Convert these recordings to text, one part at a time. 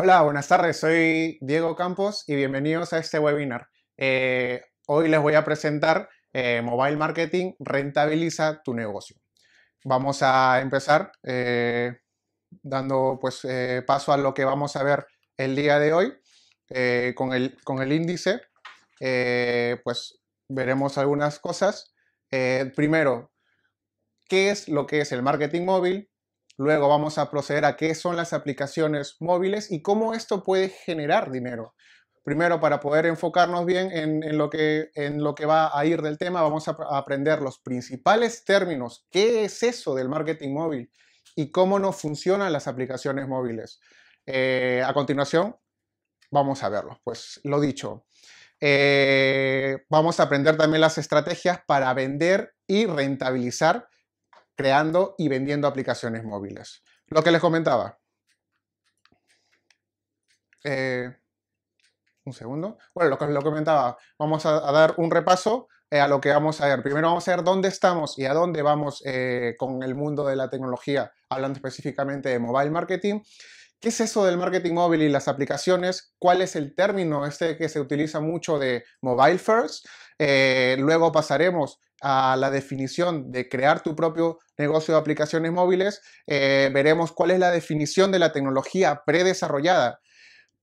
Hola, buenas tardes. Soy Diego Campos y bienvenidos a este webinar. Eh, hoy les voy a presentar eh, Mobile Marketing Rentabiliza tu negocio. Vamos a empezar eh, dando pues, paso a lo que vamos a ver el día de hoy con el, con, el, índice. pues veremos algunas cosas. primero, ¿qué es lo que es el marketing móvil? Luego vamos a proceder a qué son las aplicaciones móviles y cómo esto puede generar dinero. Primero, para poder enfocarnos bien en, lo, que, va a ir del tema, vamos a, aprender los principales términos. ¿Qué es eso del marketing móvil? Y cómo nos funcionan las aplicaciones móviles. Eh, a continuación, vamos a verlo. Pues lo dicho, eh, vamos a aprender también las estrategias para vender y rentabilizar creando y vendiendo aplicaciones móviles. Lo que les comentaba. Eh, un segundo. Bueno, lo que les comentaba, vamos a, dar un repaso eh, a lo que vamos a ver. Primero vamos a ver dónde estamos y a dónde vamos eh, con el mundo de la tecnología, hablando específicamente de mobile marketing. ¿Qué es eso del marketing móvil y las aplicaciones? ¿Cuál es el término este que se utiliza mucho de mobile first? luego pasaremos a la definición de crear tu propio negocio de aplicaciones móviles, eh, veremos cuál es la definición de la tecnología predesarrollada.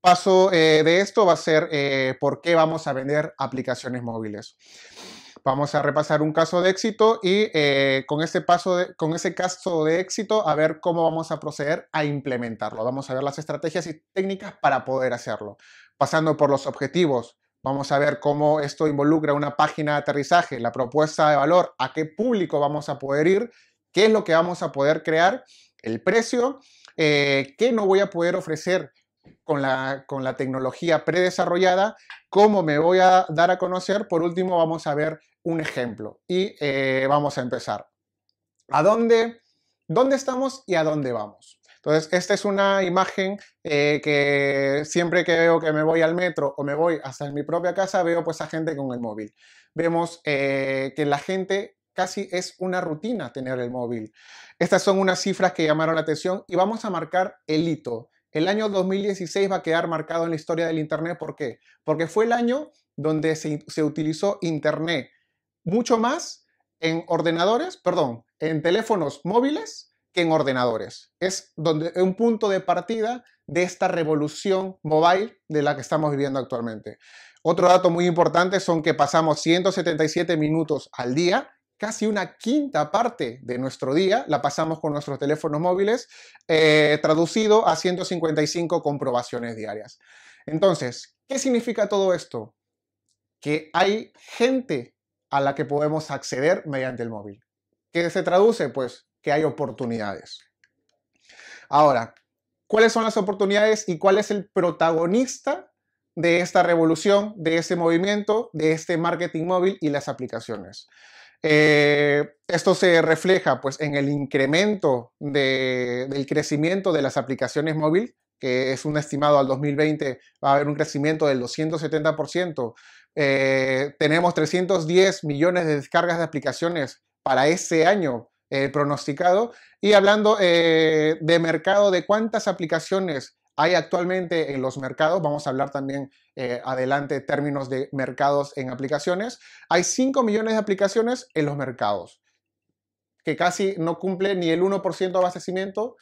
Paso eh, de esto va a ser eh, por qué vamos a vender aplicaciones móviles. Vamos a repasar un caso de éxito y con, paso con ese caso de éxito a ver cómo vamos a proceder a implementarlo. Vamos a ver las estrategias y técnicas para poder hacerlo, pasando por los objetivos, Vamos a ver cómo esto involucra una página de aterrizaje, la propuesta de valor, a qué público vamos a poder ir, qué es lo que vamos a poder crear, el precio, eh, qué no voy a poder ofrecer con la, con la tecnología predesarrollada, cómo me voy a dar a conocer. Por último, vamos a ver un ejemplo y eh, vamos a empezar. ¿A dónde, dónde estamos y a dónde vamos? Entonces, esta es una imagen eh, que siempre que veo que me voy al metro o me voy hasta mi propia casa, veo pues a gente con el móvil. Vemos eh, que la gente casi es una rutina tener el móvil. Estas son unas cifras que llamaron la atención y vamos a marcar el hito. El año 2016 va a quedar marcado en la historia del Internet. ¿Por qué? Porque fue el año donde se, se utilizó Internet mucho más en ordenadores, perdón, en teléfonos móviles en ordenadores. Es donde, un punto de partida de esta revolución móvil de la que estamos viviendo actualmente. Otro dato muy importante son que pasamos 177 minutos al día, casi una quinta parte de nuestro día la pasamos con nuestros teléfonos móviles, eh, traducido a 155 comprobaciones diarias. Entonces, ¿qué significa todo esto? Que hay gente a la que podemos acceder mediante el móvil. ¿Qué se traduce? Pues que hay oportunidades. Ahora, ¿cuáles son las oportunidades y cuál es el protagonista de esta revolución, de este movimiento, de este marketing móvil y las aplicaciones? Eh, esto se refleja pues, en el incremento del crecimiento de las aplicaciones móviles, que es un estimado al 2020, va a haber un crecimiento del 270%. Eh, tenemos 310 millones de descargas de aplicaciones para ese año, eh, pronosticado. Y hablando eh, de mercado, de cuántas aplicaciones hay actualmente en los mercados, vamos a hablar también eh, adelante términos de mercados en aplicaciones, hay 5 millones de aplicaciones en los mercados, que casi no cumple ni el 1% de abastecimiento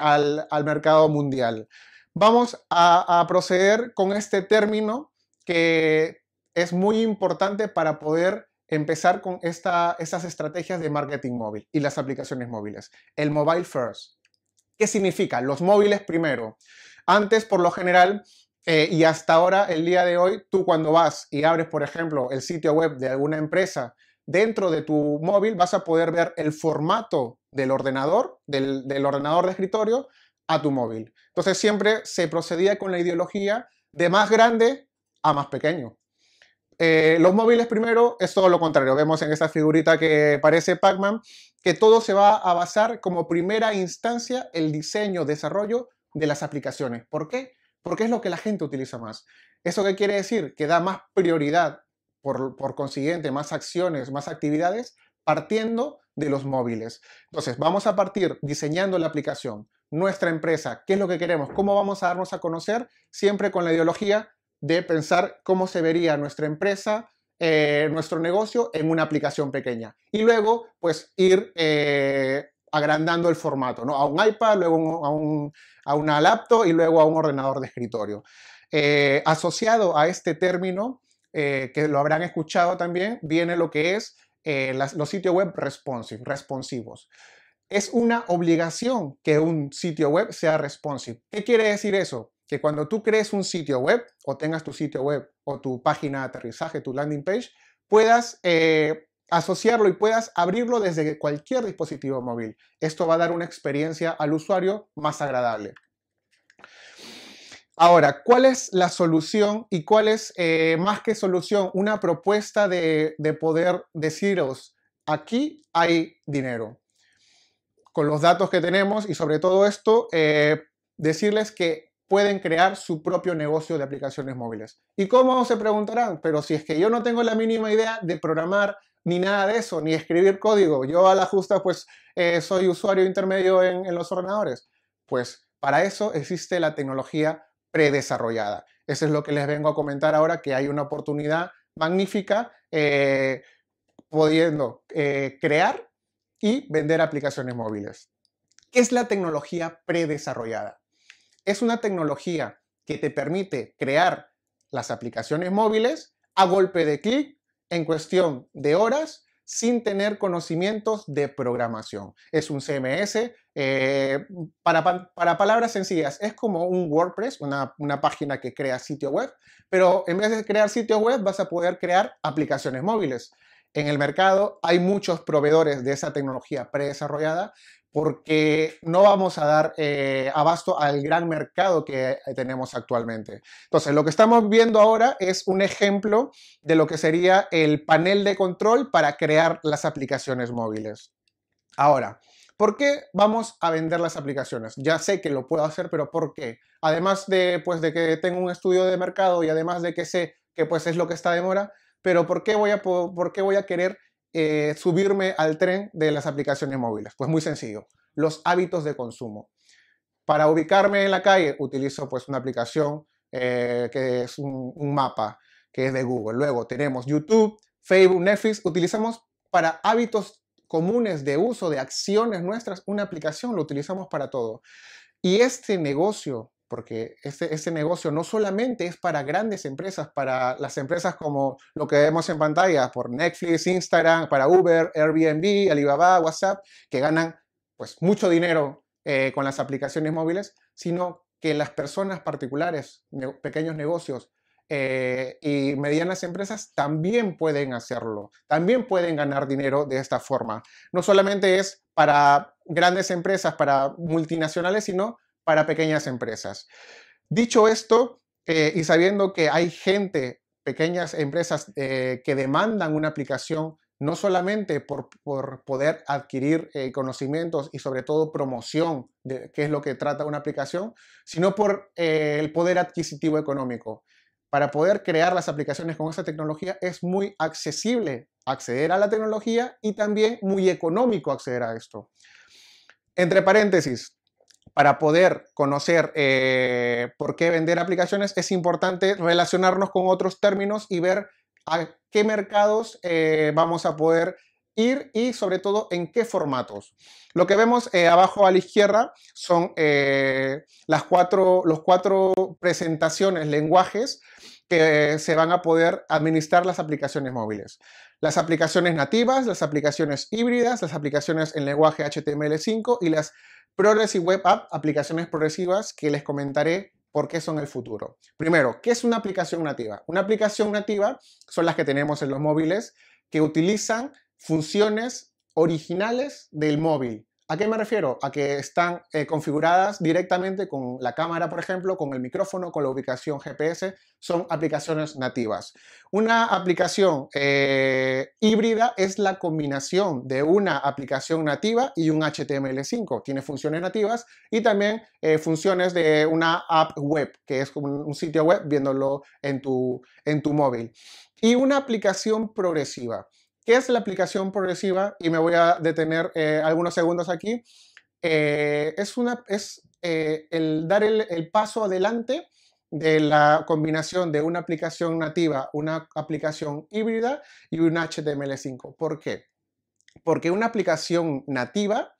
al, mercado mundial. Vamos a proceder con este término que es muy importante para poder empezar con esta, estas estrategias de marketing móvil y las aplicaciones móviles. El mobile first. ¿Qué significa? Los móviles primero. Antes, por lo general, eh, y hasta ahora, el día de hoy, tú cuando vas y abres, por ejemplo, el sitio web de alguna empresa, dentro de tu móvil vas a poder ver el formato del ordenador, del, del ordenador de escritorio, a tu móvil. Entonces siempre se procedía con la ideología de más grande a más pequeño. Eh, los móviles primero es todo lo contrario. Vemos en esta figurita que parece Pac-Man que todo se va a basar como primera instancia el diseño, desarrollo de las aplicaciones. ¿Por qué? Porque es lo que la gente utiliza más. ¿Eso qué quiere decir? Que da más prioridad, por, por consiguiente, más acciones, más actividades, partiendo de los móviles. Entonces, vamos a partir diseñando la aplicación, nuestra empresa, qué es lo que queremos, cómo vamos a darnos a conocer, siempre con la ideología de pensar cómo se vería nuestra empresa, eh, nuestro negocio en una aplicación pequeña. Y luego, pues ir eh, agrandando el formato, ¿no? A un iPad, luego a, un, una laptop y luego a un ordenador de escritorio. Eh, asociado a este término, que lo habrán escuchado también, viene lo que es los sitios web responsive, responsivos es una obligación que un sitio web sea responsive. ¿Qué quiere decir eso? que cuando tú crees un sitio web o tengas tu sitio web o tu página de aterrizaje, tu landing page, puedas eh, asociarlo y puedas abrirlo desde cualquier dispositivo móvil. Esto va a dar una experiencia al usuario más agradable. Ahora, ¿cuál es la solución y cuál es eh, más que solución una propuesta de, poder deciros, aquí hay dinero? Con los datos que tenemos y sobre todo esto, eh, decirles que pueden crear su propio negocio de aplicaciones móviles. ¿Y cómo se preguntarán? Pero si es que yo no tengo la mínima idea de programar ni nada de eso, ni escribir código, yo a la justa pues eh, soy usuario intermedio en, los ordenadores. Pues para eso existe la tecnología predesarrollada. Eso es lo que les vengo a comentar ahora, que hay una oportunidad magnífica eh, pudiendo eh, crear y vender aplicaciones móviles. ¿Qué es la tecnología predesarrollada? es una tecnología que te permite crear las aplicaciones móviles a golpe de clic en cuestión de horas sin tener conocimientos de programación. Es un CMS, eh, para, palabras sencillas, es como un WordPress, una, una, página que crea sitio web, pero en vez de crear sitio web vas a poder crear aplicaciones móviles. En el mercado hay muchos proveedores de esa tecnología predesarrollada, porque no vamos a dar eh, abasto al gran mercado que tenemos actualmente. Entonces, lo que estamos viendo ahora es un ejemplo de lo que sería el panel de control para crear las aplicaciones móviles. Ahora, ¿por qué vamos a vender las aplicaciones? Ya sé que lo puedo hacer, pero ¿por qué? Además de, pues, de que tengo un estudio de mercado y además de que sé que pues, es lo que está de pero qué voy a, por qué voy a querer eh, subirme al tren de las aplicaciones móviles? Pues muy sencillo, los hábitos de consumo. Para ubicarme en la calle utilizo pues una aplicación eh, que es un, un mapa, que es de Google. Luego tenemos YouTube, Facebook, Netflix. Utilizamos para hábitos comunes de uso, de acciones nuestras, una aplicación, lo utilizamos para todo. Y este negocio porque este, este, negocio no solamente es para grandes empresas, para las empresas como lo que vemos en pantalla, por Netflix, Instagram, para Uber, Airbnb, Alibaba, WhatsApp, que ganan pues mucho dinero eh, con las aplicaciones móviles, sino que las personas particulares, pequeños negocios eh, y medianas empresas también pueden hacerlo, también pueden ganar dinero de esta forma. No solamente es para grandes empresas, para multinacionales, sino para pequeñas empresas. Dicho esto, eh, y sabiendo que hay gente, pequeñas empresas eh, que demandan una aplicación no solamente por, poder adquirir eh, conocimientos y sobre todo promoción de qué es lo que trata una aplicación, sino por el poder adquisitivo económico. Para poder crear las aplicaciones con esta tecnología es muy accesible acceder a la tecnología y también muy económico acceder a esto. Entre paréntesis, para poder conocer eh, por qué vender aplicaciones, es importante relacionarnos con otros términos y ver a qué mercados eh, vamos a poder ir y sobre todo en qué formatos. Lo que vemos eh, abajo a la izquierda son las cuatro, los cuatro presentaciones, lenguajes que se van a poder administrar las aplicaciones móviles. Las aplicaciones nativas, las aplicaciones híbridas, las aplicaciones en lenguaje HTML5 y las Progressive Web App, aplicaciones progresivas que les comentaré por qué son el futuro. Primero, ¿qué es una aplicación nativa? Una aplicación nativa son las que tenemos en los móviles que utilizan funciones originales del móvil. ¿A qué me refiero? A que están eh, configuradas directamente con la cámara, por ejemplo, con el micrófono, con la ubicación GPS. Son aplicaciones nativas. Una aplicación eh, híbrida es la combinación de una aplicación nativa y un HTML5. Tiene funciones nativas y también eh, funciones de una app web, que es como un sitio web viéndolo en en tu móvil. Y una aplicación progresiva. ¿Qué es la aplicación progresiva? Y me voy a detener eh, algunos segundos aquí. Eh, es eh, el dar el, paso adelante de la combinación de una aplicación nativa, una aplicación híbrida y un HTML5. ¿Por qué? Porque una aplicación nativa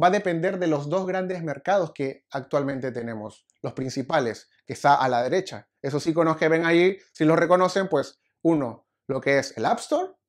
va a depender de los dos grandes mercados que actualmente tenemos, los principales, que está a la derecha. Esos iconos que ven ahí, si los reconocen, pues uno, lo que es el App Store